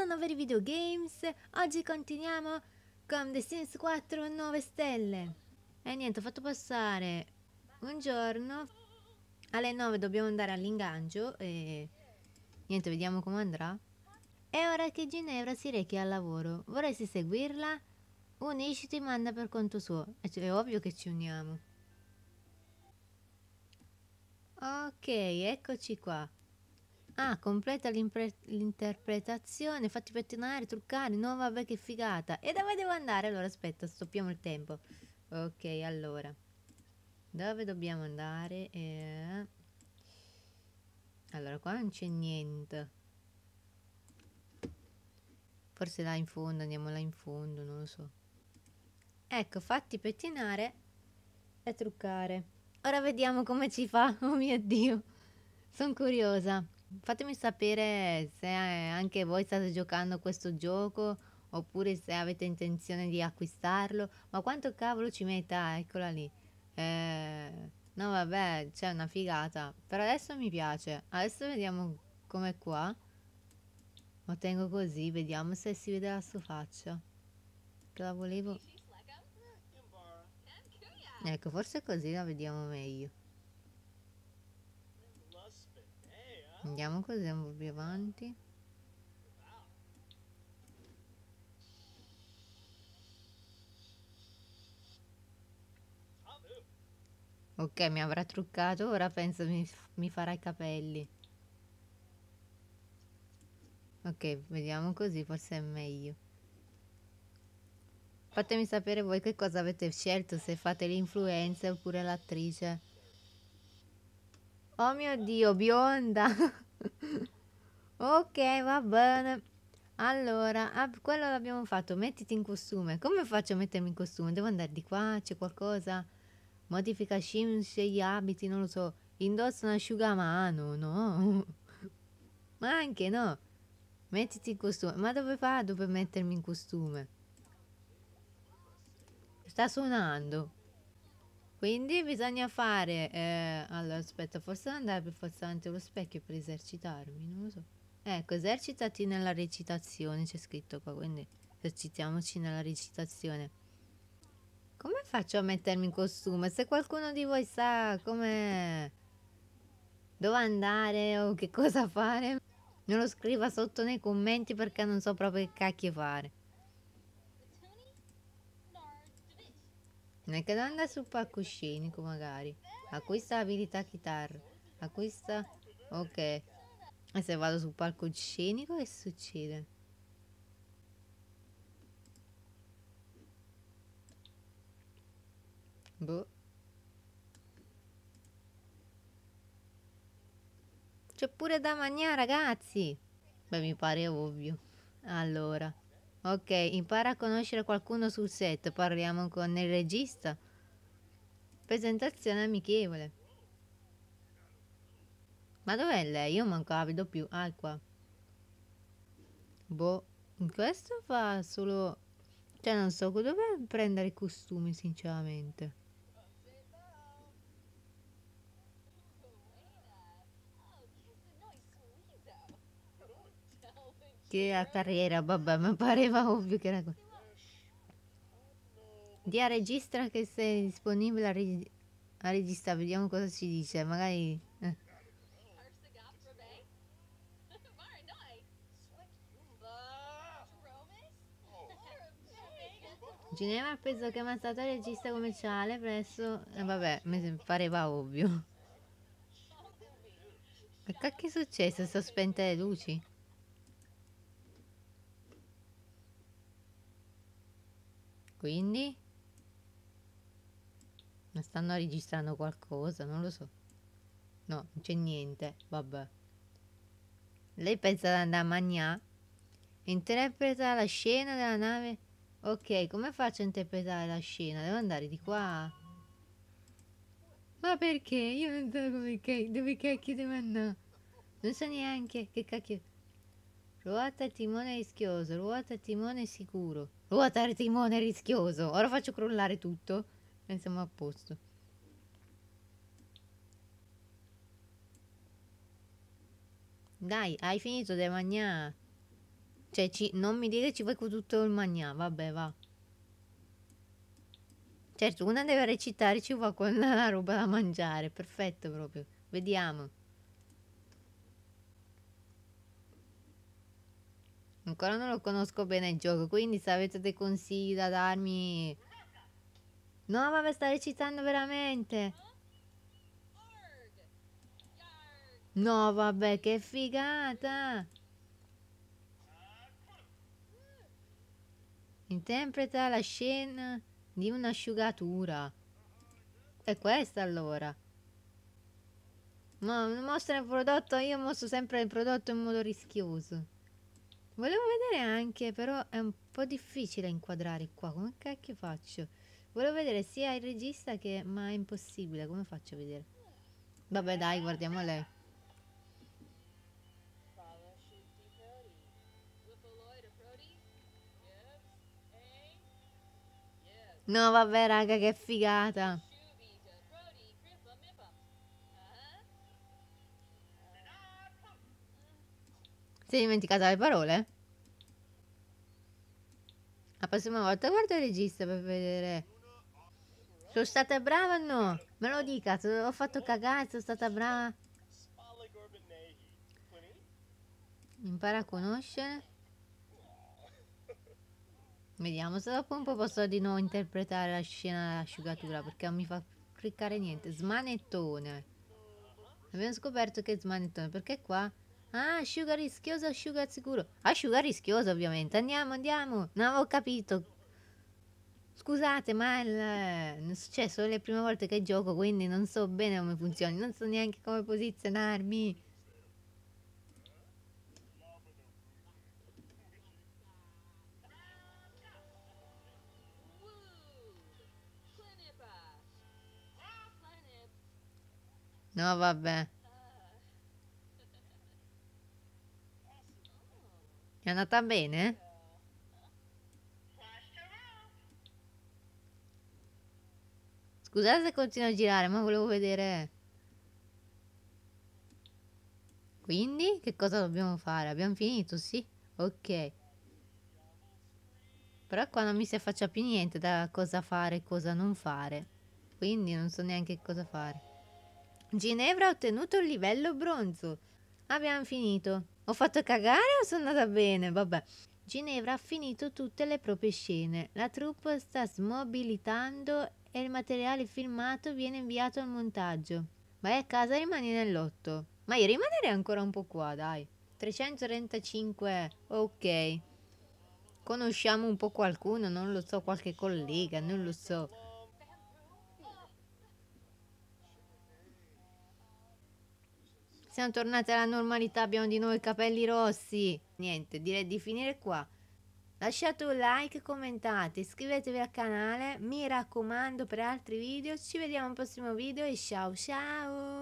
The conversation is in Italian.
sono Veri Video Games, oggi continuiamo con The Sims 4 9 stelle E niente, ho fatto passare un giorno, alle 9 dobbiamo andare all'ingaggio e niente, vediamo come andrà È ora che Ginevra si rechi al lavoro, vorresti seguirla? Unisciti manda per conto suo, è ovvio che ci uniamo Ok, eccoci qua Ah, completa l'interpretazione, fatti pettinare, truccare, no vabbè che figata. E dove devo andare? Allora aspetta, stoppiamo il tempo. Ok, allora. Dove dobbiamo andare? Eh... Allora, qua non c'è niente. Forse là in fondo, andiamo là in fondo, non lo so. Ecco, fatti pettinare e truccare. Ora vediamo come ci fa. Oh mio Dio, sono curiosa. Fatemi sapere se eh, anche voi state giocando questo gioco oppure se avete intenzione di acquistarlo. Ma quanto cavolo ci metta? Eccola lì. Eh, no vabbè, c'è una figata. però adesso mi piace. Adesso vediamo com'è qua. Lo tengo così, vediamo se si vede la sua faccia. Che la volevo... Ecco, forse così la vediamo meglio. Andiamo così, andiamo più avanti. Ok, mi avrà truccato, ora penso mi, mi farà i capelli. Ok, vediamo così, forse è meglio. Fatemi sapere voi che cosa avete scelto, se fate l'influenza oppure l'attrice. Oh mio Dio, bionda! ok, va bene. Allora, ah, quello l'abbiamo fatto. Mettiti in costume. Come faccio a mettermi in costume? Devo andare di qua? C'è qualcosa? Modifica scimce gli abiti, non lo so. Indossa un asciugamano, no? Ma anche no. Mettiti in costume. Ma dove vado per mettermi in costume? Sta suonando. Quindi bisogna fare... Eh, allora, aspetta, forse devo andare più forza davanti allo specchio per esercitarmi, non lo so. Ecco, esercitati nella recitazione, c'è scritto qua, quindi esercitiamoci nella recitazione. Come faccio a mettermi in costume? Se qualcuno di voi sa come... Dove andare o che cosa fare, non lo scriva sotto nei commenti perché non so proprio che cacchio fare. Una andare sul palcoscenico magari. Acquista abilità chitarra. Acquista... Ok. E se vado sul palcoscenico che succede? Boh. C'è pure da mangiare ragazzi. Beh mi pare ovvio. Allora. Ok, impara a conoscere qualcuno sul set, parliamo con il regista. Presentazione amichevole. Ma dov'è lei? Io manco vedo più. Ah, qua. Boh, questo fa solo... Cioè, non so dove prendere i costumi, sinceramente. che a carriera, vabbè, mi pareva ovvio che era così. Dia registra che sei disponibile a, reg a registrare, vediamo cosa ci dice, magari... Eh. Ginevra penso che ammazzato stato regista commerciale presso... Eh, vabbè, mi pareva ovvio. Che cacchio è successo? spente le luci? quindi ma stanno registrando qualcosa non lo so no non c'è niente vabbè lei pensa di andare a mangiare interpreta la scena della nave ok come faccio a interpretare la scena devo andare di qua ma perché io non so come dove cacchio devo andare non so neanche che cacchio Ruota timone rischioso, ruota timone sicuro. Ruota timone rischioso. Ora faccio crollare tutto e siamo a posto. Dai, hai finito di mangiare. Cioè, ci, non mi dire ci vuoi con tutto il magna. vabbè, va. Certo, una deve recitare ci va con la roba da mangiare, perfetto proprio. Vediamo. Ancora non lo conosco bene il gioco, quindi se avete dei consigli da darmi... No, vabbè, sta recitando veramente! No, vabbè, che figata! Interpreta la scena di un'asciugatura. È questa allora. Ma mostra il prodotto, io mostro sempre il prodotto in modo rischioso. Volevo vedere anche, però è un po' difficile inquadrare qua, come cacchio faccio? Volevo vedere sia il regista che... ma è impossibile, come faccio a vedere? Vabbè dai, guardiamo lei. No vabbè raga, che figata! Si è dimenticata le parole? La prossima volta guarda il regista per vedere. Sono stata brava o no? Me lo dica, ho fatto cagare, sono stata brava. Impara a conoscere. Vediamo se dopo un po' posso di nuovo interpretare la scena dell'asciugatura perché non mi fa cliccare niente. Smanettone. Abbiamo scoperto che è smanettone perché qua Ah, asciuga rischioso, asciuga sicuro. Asciuga rischioso, ovviamente. Andiamo, andiamo. Non avevo capito. Scusate, ma il, cioè, sono le prime volte che gioco, quindi non so bene come funzioni. Non so neanche come posizionarmi. No, vabbè. È andata bene? Scusate se continuo a girare, ma volevo vedere... Quindi, che cosa dobbiamo fare? Abbiamo finito, sì? Ok. Però qua non mi si affaccia più niente da cosa fare e cosa non fare. Quindi non so neanche cosa fare. Ginevra ha ottenuto il livello bronzo. Abbiamo finito. Ho fatto cagare o sono andata bene? Vabbè. Ginevra ha finito tutte le proprie scene. La troupe sta smobilitando e il materiale filmato viene inviato al montaggio. Vai a casa e rimani nel lotto. Ma io rimanerei ancora un po' qua, dai. 335, ok. Conosciamo un po' qualcuno, non lo so, qualche collega, non lo so. siamo tornati alla normalità, abbiamo di nuovo i capelli rossi. Niente, direi di finire qua. Lasciate un like, commentate, iscrivetevi al canale, mi raccomando per altri video, ci vediamo al prossimo video e ciao ciao!